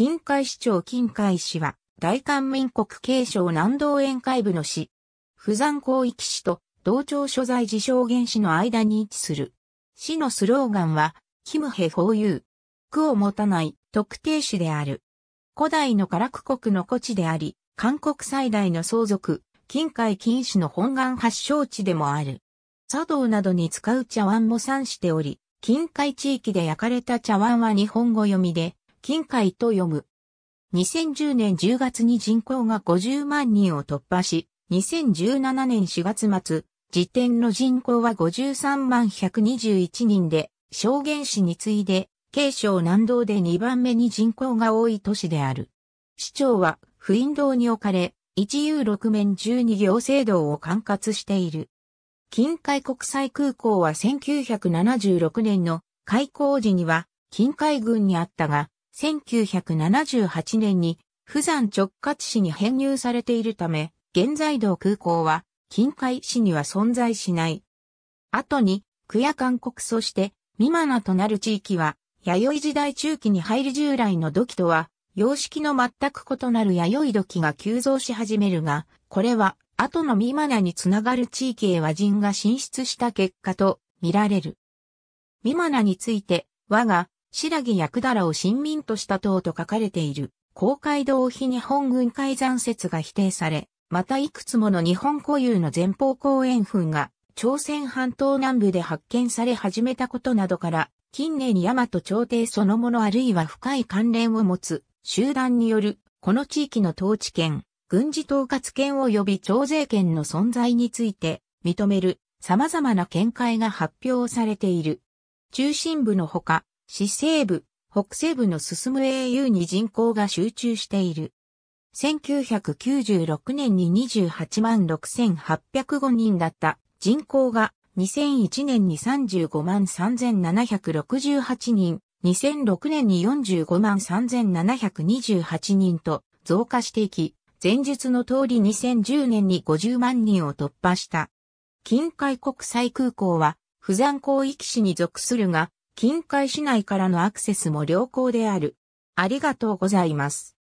近海市長近海市は、大韓民国継承南道沿海部の市。釜山広域市と同調所在地証言市の間に位置する。市のスローガンは、キムヘホユ区を持たない特定市である。古代の唐ク国の古地であり、韓国最大の相続、近海近市の本願発祥地でもある。茶道などに使う茶碗も産しており、近海地域で焼かれた茶碗は日本語読みで、近海と読む。2010年10月に人口が50万人を突破し、2017年4月末、時点の人口は53万121人で、証言市に次いで、慶省南道で2番目に人口が多い都市である。市長は、不印道に置かれ、一遊六面12行政道を管轄している。近海国際空港は1976年の開港時には近海軍にあったが、1978年に釜山直轄市に編入されているため、現在道空港は近海市には存在しない。後に、区や勧告そして、ミマナとなる地域は、弥生時代中期に入り従来の土器とは、様式の全く異なる弥生土器が急増し始めるが、これは、後のミマナにつながる地域へ和人が進出した結果と見られる。ミマナについて、我が白木薬だらを新民とした党と書かれている、公海道非日本軍海山説が否定され、またいくつもの日本固有の前方後円墳が、朝鮮半島南部で発見され始めたことなどから、近年に大和朝廷そのものあるいは深い関連を持つ集団による、この地域の統治権、軍事統括権及び徴税権の存在について認める様々な見解が発表されている。中心部のほか、市西部、北西部の進む au に人口が集中している。1996年に28万6805人だった人口が2001年に35万3768人、2006年に45万3728人と増加していき、前述の通り2010年に50万人を突破した。近海国際空港は、不山広域市に属するが、近海市内からのアクセスも良好である。ありがとうございます。